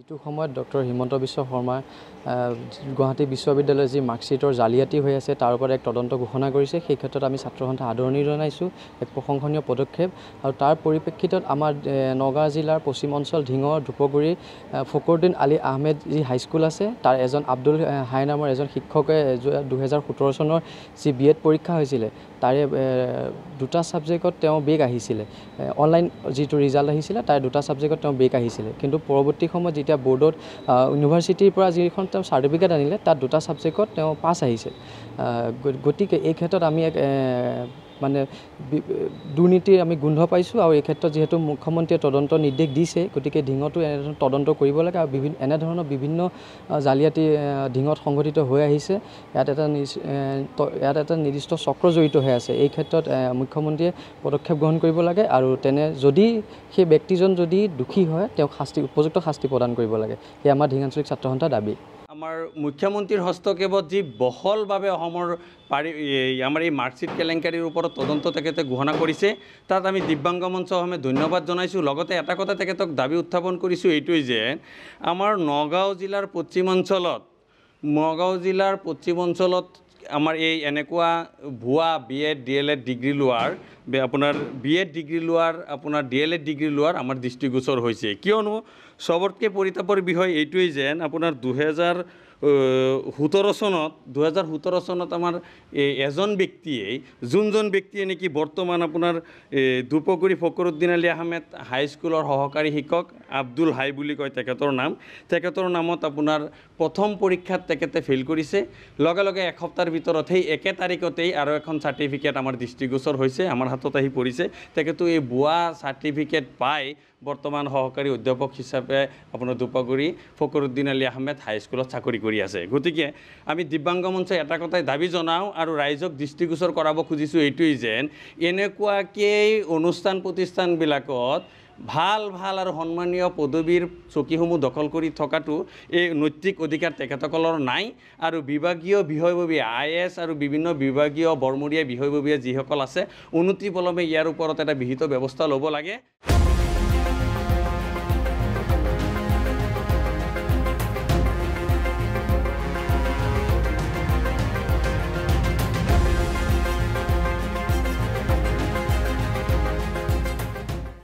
যিটো সময়ত ডক্টৰ হিমন্ত বিশ্ব শৰ্মাই গুৱাহাটী বিশ্ববিদ্যালয়ৰ যি মাৰ্কশ্বিটৰ জালিয়াতি হৈ আছে তাৰ ওপৰত এক তদন্ত ঘোষণা কৰিছে সেই ক্ষেত্ৰত আমি ছাত্ৰসন্থা আদৰণি জনাইছোঁ এক প্ৰশংসনীয় পদক্ষেপ আৰু তাৰ পৰিপ্ৰেক্ষিতত আমাৰ নগাঁও জিলাৰ পশ্চিম অঞ্চল ঢিঙৰ ধূপগুৰি ফকৰুদ্দিন আলী আহমেদ যি হাইস্কুল আছে তাৰ এজন আব্দুল হাই নামৰ এজন শিক্ষকে যোৱা দুহেজাৰ সোতৰ চনৰ যি বি এড পৰীক্ষা হৈছিলে তাৰে দুটা ছাবজেক্টত তেওঁ বেগ আহিছিলে অনলাইন যিটো ৰিজাল্ট আহিছিলে তাৰে দুটা ছাবজেক্টত তেওঁ বেগ আহিছিলে কিন্তু পৰৱৰ্তী সময়ত এতিয়া বৰ্ডত ইউনিভাৰ্চিটিৰ পৰা যিখন তেওঁ চাৰ্টিফিকেট আনিলে তাত দুটা ছাবজেক্টত তেওঁ পাছ আহিছে গতিকে এই ক্ষেত্ৰত আমি এক মানে দুৰ্নীতিৰ আমি গোন্ধ পাইছোঁ আৰু এই ক্ষেত্ৰত যিহেতু মুখ্যমন্ত্ৰীয়ে তদন্ত নিৰ্দেশ দিছে গতিকে ঢিঙতো এনেধৰণৰ তদন্ত কৰিব লাগে আৰু বিভিন্ন এনেধৰণৰ বিভিন্ন জালিয়াতি ঢিঙত সংঘটিত হৈ আহিছে ইয়াত এটা ইয়াত এটা নিৰ্দিষ্ট চক্ৰ জড়িত হৈ আছে এই ক্ষেত্ৰত মুখ্যমন্ত্ৰীয়ে পদক্ষেপ গ্ৰহণ কৰিব লাগে আৰু তেনে যদি সেই ব্যক্তিজন যদি দোষী হয় তেওঁক শাস্তি উপযুক্ত শাস্তি প্ৰদান কৰিব লাগে সেয়া আমাৰ ঢিঙাঞ্চলিক ছাত্ৰ সন্থাৰ দাবী আমাৰ মুখ্যমন্ত্ৰীৰ হস্তক্ষেপত যি বহলভাৱে অসমৰ পাৰি আমাৰ এই মাৰ্কশ্বিট কেলেংকাৰীৰ ওপৰত তদন্ত তেখেতে ঘোষণা কৰিছে তাত আমি দিব্যাংগ মঞ্চ অসমে ধন্যবাদ জনাইছোঁ লগতে এটা কথা তেখেতক দাবী উত্থাপন কৰিছোঁ এইটোৱেই যে আমাৰ নগাঁও জিলাৰ পশ্চিম অঞ্চলত নগাঁও জিলাৰ পশ্চিম অঞ্চলত আমাৰ এই এনেকুৱা ভুৱা B Ed D El Ed degree লোৱাৰ আপোনাৰ বি এড ডিগ্ৰী লোৱাৰ আপোনাৰ ডি এল এড ডিগ্ৰী লোৱাৰ আমাৰ দৃষ্টিগোচৰ হৈছে কিয়নো চবতকৈ পৰিতাপৰ বিষয় এইটোৱেই যেন আপোনাৰ দুহেজাৰ সোতৰ চনত দুহেজাৰ সোতৰ চনত আমাৰ এই এজন ব্যক্তিয়ে যোনজন ব্যক্তিয়ে নেকি বৰ্তমান আপোনাৰ দুপকুৰী ফকৰুদ্দিন আলী আহমেদ হাইস্কুলৰ সহকাৰী শিক্ষক আব্দুল হাই বুলি কয় তেখেতৰ নাম তেখেতৰ নামত আপোনাৰ প্ৰথম পৰীক্ষাত তেখেতে ফেইল কৰিছে লগে লগে এসপ্তাহৰ ভিতৰত সেই একে তাৰিখতেই আৰু এখন চাৰ্টিফিকেট আমাৰ দৃষ্টিগোচৰ হৈছে আমাৰ হাতত আহি পৰিছে তেখেতো এই বোৱা চাৰ্টিফিকেট পাই বৰ্তমান সহকাৰী অধ্যাপক হিচাপে আপোনাৰ দুপাগুৰি ফকৰুদ্দিন আলী আহমেদ হাইস্কুলত চাকৰি কৰি আছে গতিকে আমি দিব্যাংগ মঞ্চ এটা কথাই দাবী জনাওঁ আৰু ৰাইজক দৃষ্টিগোচৰ কৰাব খুজিছোঁ এইটোৱেই যেন এনেকুৱাকেই অনুষ্ঠান প্ৰতিষ্ঠানবিলাকত ভাল ভাল আৰু সন্মানীয় পদবীৰ চকীসমূহ দখল কৰি থকাটো এই নৈতিক অধিকাৰ তেখেতসকলৰ নাই আৰু বিভাগীয় বিষয়ববীয়া আই এ এছ আৰু বিভিন্ন বিভাগীয় বৰমূৰীয়া বিষয়ববীয়া যিসকল আছে উন্নতি পলমে ইয়াৰ ওপৰত এটা বিহিত ব্যৱস্থা ল'ব লাগে